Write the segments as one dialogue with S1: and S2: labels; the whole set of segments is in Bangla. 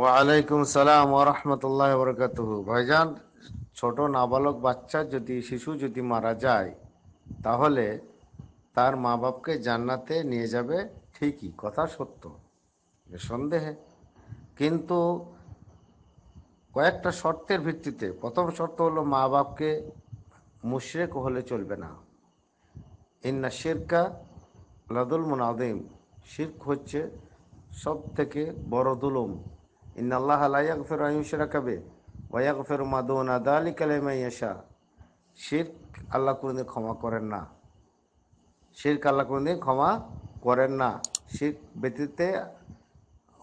S1: ওয়ালাইকুম সালাম ওরহমতুল্লাহ বরকাত ভাইজান ছোট নাবালক বাচ্চা যদি শিশু যদি মারা যায় তাহলে তার মা বাপকে জান্নাতে নিয়ে যাবে ঠিকই কথা সত্য সন্দেহে কিন্তু কয়েকটা শর্তের ভিত্তিতে প্রথম শর্ত হলো মা বাপকে মুশরেক হলে চলবে না ইন্না শিরকা লাদুল মুনাদিম শির্ক হচ্ছে সব থেকে বড় দুলুম ان الله لا يغفر ان يشرك به ويغفر ما دون ذلك لمن يشاء শিরক আল্লাহ কোনোদিন ক্ষমা করেন না শিরক আল্লাহ কোনোদিন ক্ষমা করেন না শিরক ব্যতীতে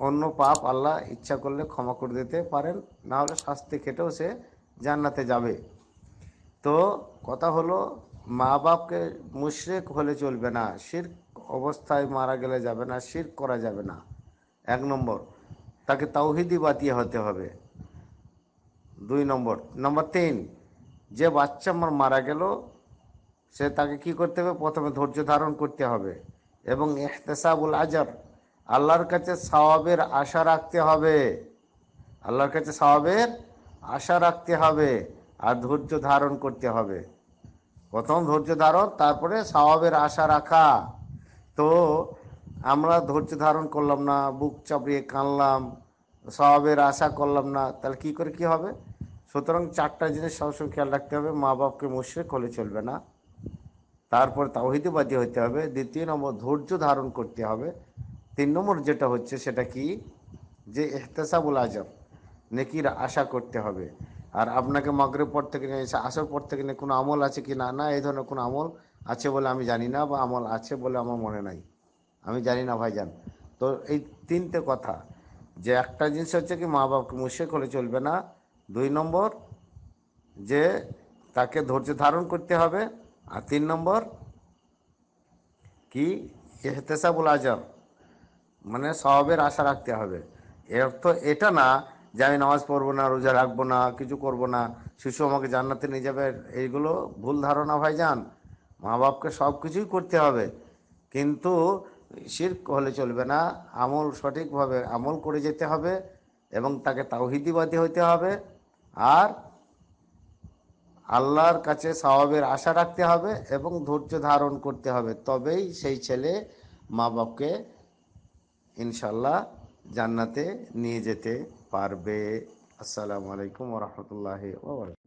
S1: অন্য পাপ আল্লাহ ইচ্ছা করলে ক্ষমা করে দিতে পারেন না হলে শাস্তি খেটেও সে জান্নাতে যাবে তো কথা হলো মা বাপকে মুশরেক হলে চলবে না শির অবস্থায় মারা গেলে যাবে না শির করা যাবে না এক নম্বর তাকে তাওহিদি বাতিয়া হতে হবে দুই নম্বর নম্বর তিন যে বাচ্চা আমার মারা গেল সে তাকে কি করতে হবে প্রথমে ধৈর্য ধারণ করতে হবে এবং এহতেসাবুল আজার আল্লাহর কাছে সওয়াবের আশা রাখতে হবে আল্লাহর কাছে সওয়াবের আশা রাখতে হবে আর ধৈর্য ধারণ করতে হবে প্রথম ধৈর্য ধারণ তারপরে সওয়াবের আশা রাখা তো আমরা ধৈর্য ধারণ করলাম না বুক চাপড়িয়ে কানলাম স্বভাবের আশা করলাম না তাহলে কি করে কি হবে সুতরাং চারটা জিনিস সবসময় খেয়াল রাখতে হবে মা বাপকে মুশ্রে কলে চলবে না তারপর তাওহিদবাদী হতে হবে দ্বিতীয় নম্বর ধৈর্য ধারণ করতে হবে তিন নম্বর যেটা হচ্ছে সেটা কি যে এহতেসাবুল আজম নেকির আশা করতে হবে আর আপনাকে মগরের পর থেকে নিয়ে এসে আসার পর থেকে নিয়ে কোনো আমল আছে কি না না এই ধরনের কোনো আমল আছে বলে আমি জানি না বা আমল আছে বলে আমার মনে নাই আমি জানি না ভাইজান তো এই তিনটে কথা যে একটা জিনিস হচ্ছে কি মা বাবাকে মুশে করে চলবে না দুই নম্বর যে তাকে ধৈর্য ধারণ করতে হবে আর তিন নম্বর কি এহতেসাবুল আজম মানে স্বভাবের আশা রাখতে হবে এর অর্থ এটা না যে আমি নামাজ পড়বো না রোজা রাখবো না কিছু করব না শিশু আমাকে জান্নাতে নিয়ে যাবে এইগুলো ভুল ধারণা ভাইজান মা বাপকে সব কিছুই করতে হবে কিন্তু শির হলে চলবে না আমল সঠিকভাবে আমল করে যেতে হবে এবং তাকে তাওহিদিবাদী হইতে হবে আর আল্লাহর কাছে স্বভাবের আশা রাখতে হবে এবং ধৈর্য ধারণ করতে হবে তবেই সেই ছেলে মা বাপকে ইনশাল্লাহ জান্নাতে নিয়ে যেতে পারবে আসসালামু আলাইকুম রহমতুল্লাহ